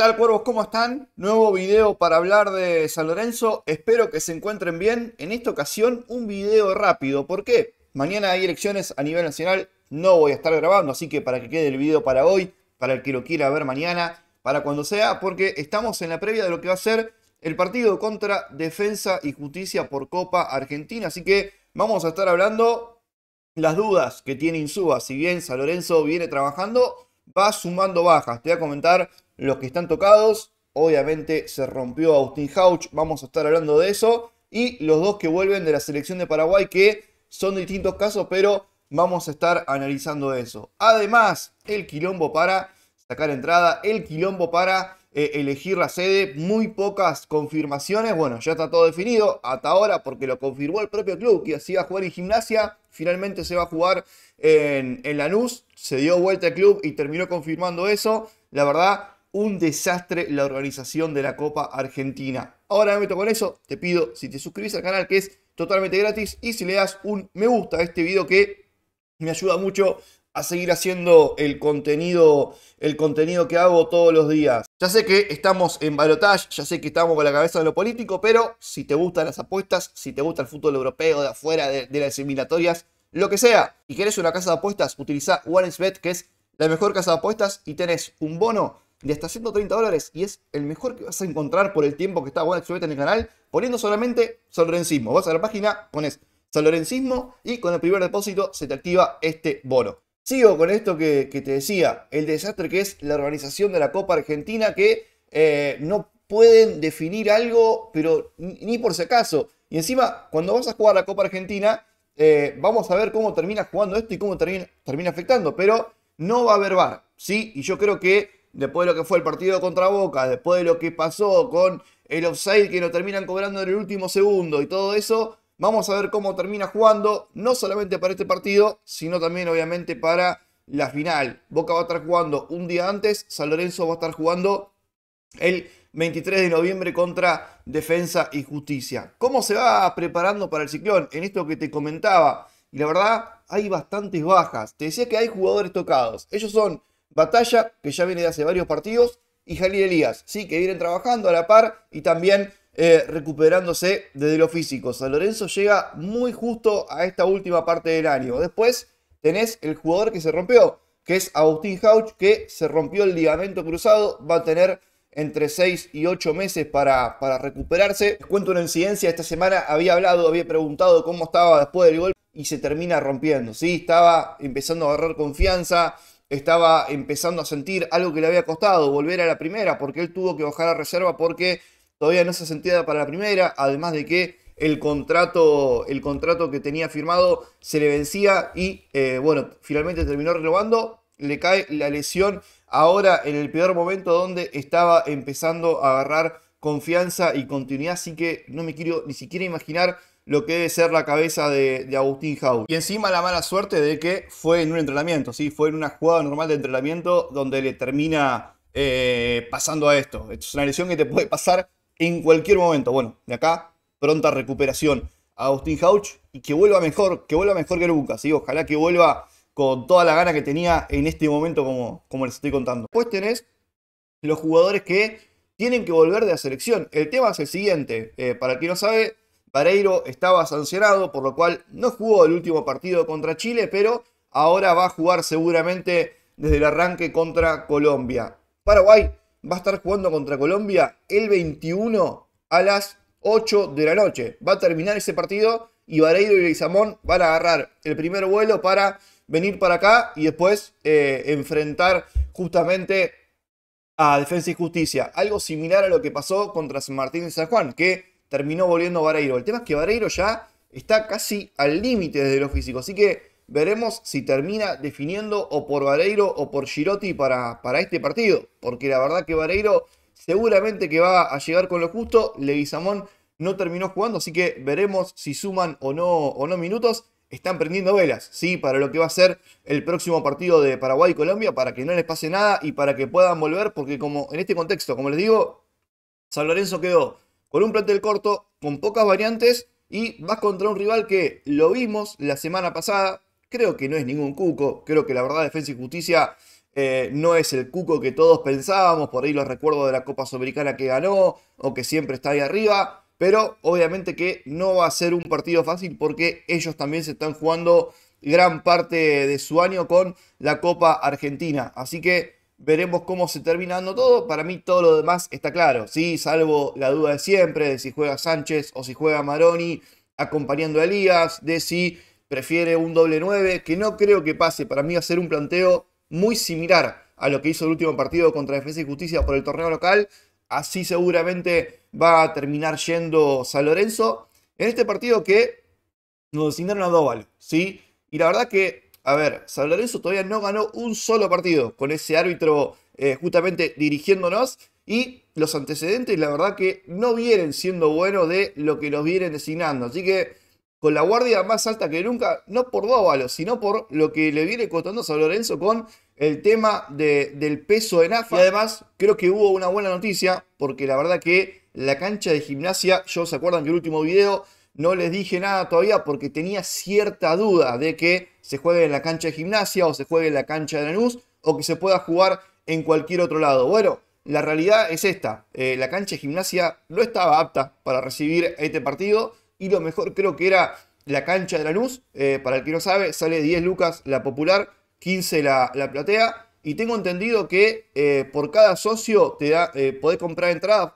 tal, cuervos? ¿Cómo están? Nuevo video para hablar de San Lorenzo. Espero que se encuentren bien. En esta ocasión, un video rápido. ¿Por qué? Mañana hay elecciones a nivel nacional. No voy a estar grabando, así que para que quede el video para hoy, para el que lo quiera ver mañana, para cuando sea, porque estamos en la previa de lo que va a ser el partido contra Defensa y Justicia por Copa Argentina. Así que vamos a estar hablando las dudas que tiene Insúa. Si bien San Lorenzo viene trabajando va sumando bajas. Te voy a comentar los que están tocados. Obviamente se rompió Austin Houch, vamos a estar hablando de eso. Y los dos que vuelven de la selección de Paraguay, que son distintos casos, pero vamos a estar analizando eso. Además, el quilombo para sacar entrada, el quilombo para eh, elegir la sede, muy pocas confirmaciones, bueno, ya está todo definido hasta ahora porque lo confirmó el propio club que así a jugar en gimnasia, finalmente se va a jugar en, en Lanús, se dio vuelta el club y terminó confirmando eso, la verdad, un desastre la organización de la Copa Argentina. Ahora me meto con eso, te pido si te suscribes al canal que es totalmente gratis y si le das un me gusta a este video que me ayuda mucho a seguir haciendo el contenido, el contenido que hago todos los días. Ya sé que estamos en balotage, ya sé que estamos con la cabeza de lo político, pero si te gustan las apuestas, si te gusta el fútbol europeo de afuera, de, las eliminatorias, lo que sea, y querés una casa de apuestas, utiliza OneXBet, que es la mejor casa de apuestas, y tenés un bono de hasta 130 dólares y es el mejor que vas a encontrar por el tiempo que está OneXBet en el canal, poniendo solamente Solorencismo. Vas a la página, pones Solorencismo y con el primer depósito se te activa este bono. Sigo con esto que, te decía, el desastre que es la organización de la Copa Argentina que eh, no pueden definir algo, pero ni por si acaso. Y encima, cuando vas a jugar la Copa Argentina, eh, vamos a ver cómo termina jugando esto y cómo termina, termina afectando, pero no va a haber va, ¿sí? Y yo creo que después de lo que fue el partido contra Boca, después de lo que pasó con el offside que nos terminan cobrando en el último segundo y todo eso, Vamos a ver cómo termina jugando, no solamente para este partido, sino también obviamente para la final. Boca va a estar jugando un día antes, San Lorenzo va a estar jugando el 23 de noviembre contra Defensa y Justicia. ¿Cómo se va preparando para el ciclón? En esto que te comentaba, y la verdad hay bastantes bajas. Te decía que hay jugadores tocados. Ellos son Batalla, que ya viene de hace varios partidos, y Jalil Elías, sí, que vienen trabajando a la par y también eh, recuperándose desde lo físico. San Lorenzo llega muy justo a esta última parte del año. Después tenés el jugador que se rompió, que es Agustín Hauch, que se rompió el ligamento cruzado, va a tener entre 6 y 8 meses para, recuperarse. Les cuento una incidencia, esta semana había hablado, había preguntado cómo estaba después del gol y se termina rompiendo, ¿sí? Estaba empezando a agarrar confianza, estaba empezando a sentir algo que le había costado volver a la primera, porque él tuvo que bajar a reserva porque todavía no se sentía para la primera, además de que el contrato, el contrato que tenía firmado se le vencía y eh, bueno, finalmente terminó renovando, le cae la lesión ahora en el peor momento donde estaba empezando a agarrar confianza y continuidad, así que no me quiero ni siquiera imaginar lo que debe ser la cabeza de, Agustín Jau. Y encima la mala suerte de que fue en un entrenamiento, ¿sí? fue en una jugada normal de entrenamiento donde le termina eh, pasando a esto. Esto es una lesión que te puede pasar en cualquier momento. Bueno, de acá, pronta recuperación a Austin Houch y que vuelva mejor, que vuelva mejor que nunca, ¿sí? Ojalá que vuelva con toda la gana que tenía en este momento, como, les estoy contando. Después tenés los jugadores que tienen que volver de la selección. El tema es el siguiente, eh, para que no sabe, Pareiro estaba sancionado, por lo cual no jugó el último partido contra Chile, pero ahora va a jugar seguramente desde el arranque contra Colombia. Paraguay va a estar jugando contra Colombia el 21 a las 8 de la noche. Va a terminar ese partido y Vareiro y Zamón van a agarrar el primer vuelo para venir para acá y después eh, enfrentar justamente a Defensa y Justicia. Algo similar a lo que pasó contra San Martín y San Juan, que terminó volviendo Vareiro. El tema es que Vareiro ya está casi al límite de lo físico, así que veremos si termina definiendo o por Vareiro o por Girotti para, para este partido. Porque la verdad que Vareiro seguramente que va a llegar con lo justo. Leguizamón no terminó jugando, así que veremos si suman o no, o no minutos. Están prendiendo velas, ¿sí? Para lo que va a ser el próximo partido de Paraguay y Colombia, para que no les pase nada y para que puedan volver, porque como en este contexto, como les digo, San Lorenzo quedó con un plantel corto, con pocas variantes y vas contra un rival que lo vimos la semana pasada, Creo que no es ningún cuco, creo que la verdad Defensa y Justicia eh, no es el cuco que todos pensábamos, por ahí los recuerdos de la Copa Sudamericana que ganó o que siempre está ahí arriba, pero obviamente que no va a ser un partido fácil porque ellos también se están jugando gran parte de su año con la Copa Argentina, así que veremos cómo se termina dando todo, para mí todo lo demás está claro, sí, salvo la duda de siempre de si juega Sánchez o si juega Maroni acompañando a Elías, de si prefiere un doble 9, que no creo que pase. Para mí a ser un planteo muy similar a lo que hizo el último partido contra Defensa y Justicia por el torneo local. Así seguramente va a terminar yendo San Lorenzo. En este partido que nos designaron a Doval, ¿sí? Y la verdad que, a ver, San Lorenzo todavía no ganó un solo partido con ese árbitro eh, justamente dirigiéndonos. Y los antecedentes, la verdad que no vienen siendo buenos de lo que nos vienen designando. Así que con la guardia más alta que nunca, no por balos, sino por lo que le viene costando San Lorenzo con el tema de, del peso de AFA. Y además, creo que hubo una buena noticia, porque la verdad que la cancha de gimnasia, yo se acuerdan que el último video no les dije nada todavía porque tenía cierta duda de que se juegue en la cancha de gimnasia o se juegue en la cancha de Lanús o que se pueda jugar en cualquier otro lado. Bueno, la realidad es esta, eh, la cancha de gimnasia no estaba apta para recibir este partido y lo mejor creo que era la cancha de Lanús. Eh, para el que no sabe, sale 10 lucas la popular, 15 la, la platea. Y tengo entendido que eh, por cada socio te da, eh, podés comprar entradas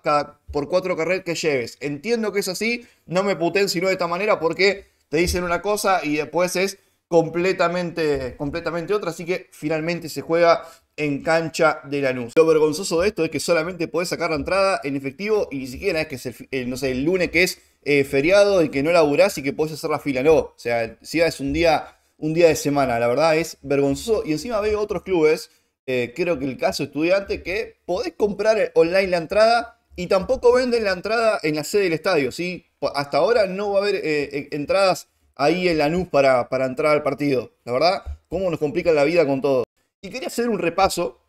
por cuatro carreras que lleves. Entiendo que es así, no me puten sino de esta manera porque te dicen una cosa y después es completamente, completamente otra. Así que finalmente se juega en cancha de Lanús. Lo vergonzoso de esto es que solamente podés sacar la entrada en efectivo y ni siquiera es que es eh, no el lunes que es eh, feriado y que no laburás y que podés hacer la fila. No, o sea, si es un día, un día de semana, la verdad es vergonzoso. Y encima veo otros clubes, eh, creo que el caso estudiante, que podés comprar online la entrada y tampoco venden la entrada en la sede del estadio, ¿sí? Hasta ahora no va a haber eh, entradas ahí en la NUS para, para entrar al partido. La verdad, cómo nos complica la vida con todo. Y quería hacer un repaso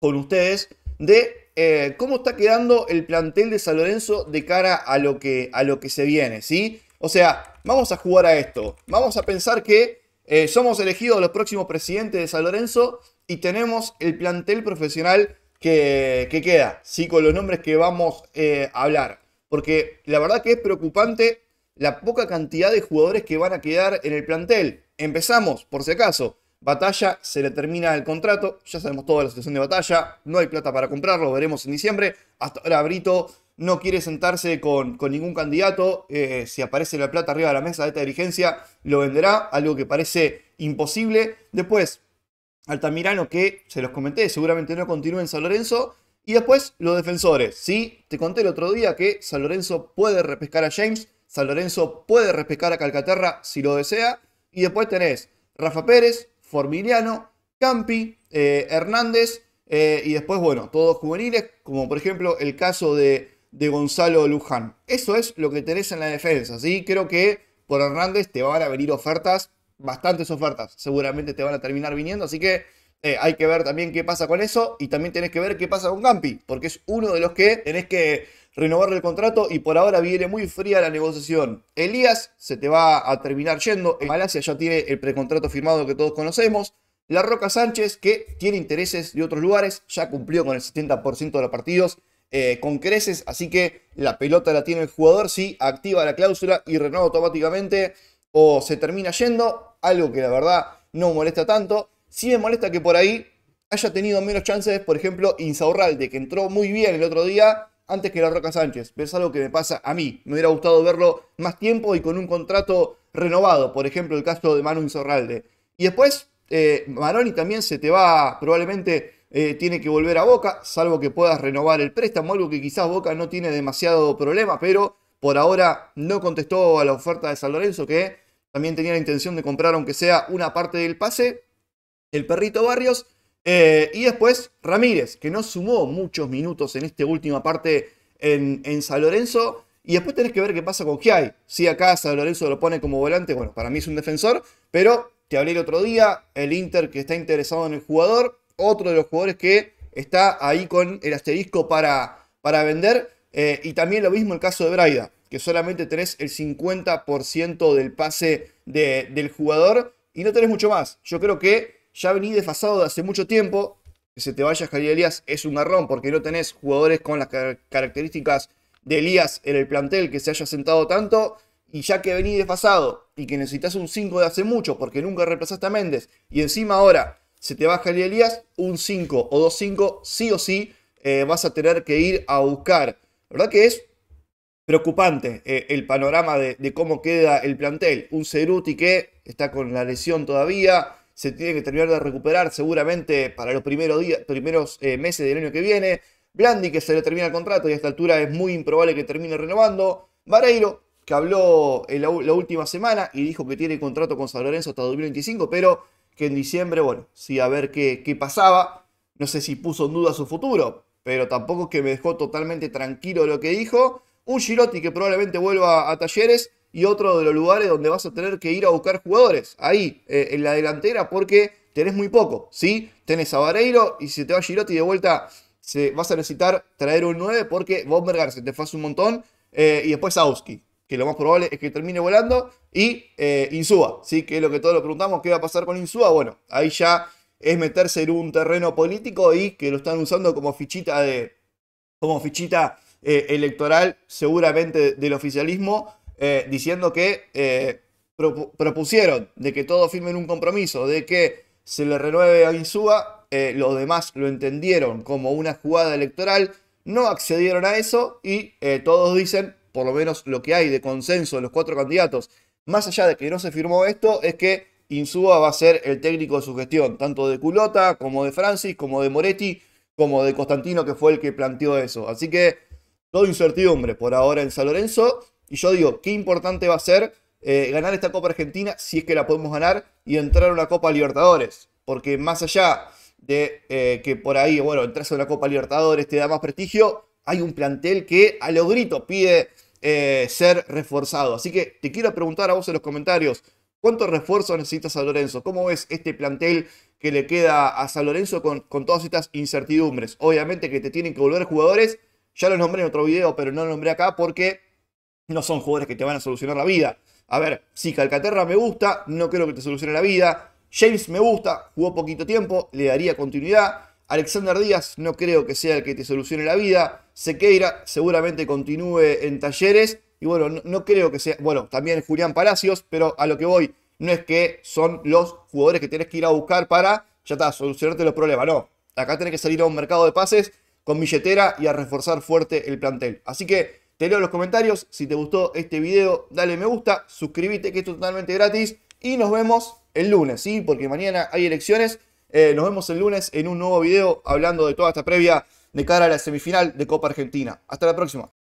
con ustedes de eh, cómo está quedando el plantel de San Lorenzo de cara a lo que, a lo que se viene, ¿sí? O sea, vamos a jugar a esto. Vamos a pensar que eh, somos elegidos los próximos presidentes de San Lorenzo y tenemos el plantel profesional que, queda, ¿sí? Con los nombres que vamos eh, a hablar. Porque la verdad que es preocupante la poca cantidad de jugadores que van a quedar en el plantel. Empezamos, por si acaso, Batalla se le termina el contrato, ya sabemos toda la situación de Batalla, no hay plata para comprarlo, veremos en diciembre. Hasta ahora Brito no quiere sentarse con, ningún candidato, eh, si aparece la plata arriba de la mesa de esta dirigencia, lo venderá, algo que parece imposible. Después, Altamirano, que se los comenté, seguramente no continúa en San Lorenzo. Y después, los defensores, ¿sí? Te conté el otro día que San Lorenzo puede repescar a James, San Lorenzo puede repescar a Calcaterra si lo desea. Y después tenés Rafa Pérez, Formiliano, Campi, eh, Hernández eh, y después, bueno, todos juveniles, como por ejemplo el caso de, de, Gonzalo Luján. Eso es lo que tenés en la defensa, ¿sí? Creo que por Hernández te van a venir ofertas, bastantes ofertas, seguramente te van a terminar viniendo, así que eh, hay que ver también qué pasa con eso y también tenés que ver qué pasa con Campi, porque es uno de los que tenés que renovarle el contrato y por ahora viene muy fría la negociación. Elías se te va a terminar yendo, Malasia ya tiene el precontrato firmado que todos conocemos. La Roca Sánchez, que tiene intereses de otros lugares, ya cumplió con el 70% de los partidos eh, con creces, así que la pelota la tiene el jugador, Si activa la cláusula y renueva automáticamente o se termina yendo, algo que la verdad no molesta tanto. Sí me molesta que por ahí haya tenido menos chances, por ejemplo, Insaurralde, que entró muy bien el otro día, antes que la Roca Sánchez. Pero es algo que me pasa a mí. Me hubiera gustado verlo más tiempo y con un contrato renovado. Por ejemplo, el caso de Manu Insorralde. Y después, eh, Maroni también se te va, probablemente eh, tiene que volver a Boca, salvo que puedas renovar el préstamo, algo que quizás Boca no tiene demasiado problema, pero por ahora no contestó a la oferta de San Lorenzo, que también tenía la intención de comprar, aunque sea una parte del pase. El perrito Barrios eh, y después Ramírez, que no sumó muchos minutos en esta última parte en, San Lorenzo. Y después tenés que ver qué pasa con Giai. Si acá San Lorenzo lo pone como volante, bueno, para mí es un defensor, pero te hablé el otro día, el Inter que está interesado en el jugador, otro de los jugadores que está ahí con el asterisco para, para vender. Eh, y también lo mismo el caso de Braida, que solamente tenés el 50% del pase del jugador y no tenés mucho más. Yo creo que ya vení desfasado de hace mucho tiempo. Que se te vaya Javier Elías es un garrón porque no tenés jugadores con las características de Elías en el plantel que se haya sentado tanto. Y ya que vení desfasado y que necesitas un 5 de hace mucho porque nunca reemplazaste a Méndez y encima ahora se te baja el Elías, un 5 o dos 5 sí o sí eh, vas a tener que ir a buscar. La verdad que es preocupante eh, el panorama de, de, cómo queda el plantel. Un Ceruti que está con la lesión todavía se tiene que terminar de recuperar seguramente para los primeros, días, eh, primeros meses del año que viene. Blandi, que se le termina el contrato y a esta altura es muy improbable que termine renovando. Vareiro, que habló en la, última semana y dijo que tiene contrato con San Lorenzo hasta 2025, pero que en diciembre, bueno, sí, a ver qué, qué pasaba. No sé si puso en duda su futuro, pero tampoco es que me dejó totalmente tranquilo lo que dijo. Un Girotti que probablemente vuelva a Talleres y otro de los lugares donde vas a tener que ir a buscar jugadores, ahí, eh, en la delantera, porque tenés muy poco, ¿sí? Tenés a Vareiro y si te va Girotti de vuelta, se, vas a necesitar traer un 9 porque Bombergar se te fue un montón eh, y después Auski, que lo más probable es que termine volando, y eh, Insúa, ¿sí? Que es lo que todos lo preguntamos, ¿qué va a pasar con Insúa? Bueno, ahí ya es meterse en un terreno político y que lo están usando como fichita de... como fichita eh, electoral seguramente del oficialismo eh, diciendo que eh, propusieron de que todos firmen un compromiso, de que se le renueve a Insúa, eh, los demás lo entendieron como una jugada electoral, no accedieron a eso y todos dicen, por lo menos lo que hay de consenso de los cuatro candidatos, más allá de que no se firmó esto, es que Insúa va a ser el técnico de su gestión, tanto de Culota como de Francis, como de Moretti, como de Constantino, que fue el que planteó eso. Así que todo incertidumbre por ahora en San Lorenzo. Y yo digo, qué importante va a ser eh, ganar esta Copa Argentina, si es que la podemos ganar, y entrar a una Copa Libertadores. Porque más allá de eh, que por ahí, bueno, entras a una Copa Libertadores te da más prestigio, hay un plantel que a lo grito pide eh, ser reforzado. Así que te quiero preguntar a vos en los comentarios, ¿cuántos refuerzos necesitas a Lorenzo? ¿Cómo ves este plantel que le queda a San Lorenzo con, con todas estas incertidumbres? Obviamente que te tienen que volver jugadores, ya los nombré en otro video, pero no los nombré acá porque no son jugadores que te van a solucionar la vida. A ver, si Calcaterra me gusta, no creo que te solucione la vida. James me gusta, jugó poquito tiempo, le daría continuidad. Alexander Díaz no creo que sea el que te solucione la vida. Sequeira seguramente continúe en talleres. Y bueno, no, creo que sea. Bueno, también Julián Palacios, pero a lo que voy, no es que son los jugadores que tenés que ir a buscar para ya está, solucionarte los problemas. No. Acá tenés que salir a un mercado de pases con billetera y a reforzar fuerte el plantel. Así que te leo los comentarios. Si te gustó este video, dale me gusta, suscríbete que es totalmente gratis. Y nos vemos el lunes, ¿sí? Porque mañana hay elecciones. Eh, nos vemos el lunes en un nuevo video hablando de toda esta previa de cara a la semifinal de Copa Argentina. Hasta la próxima.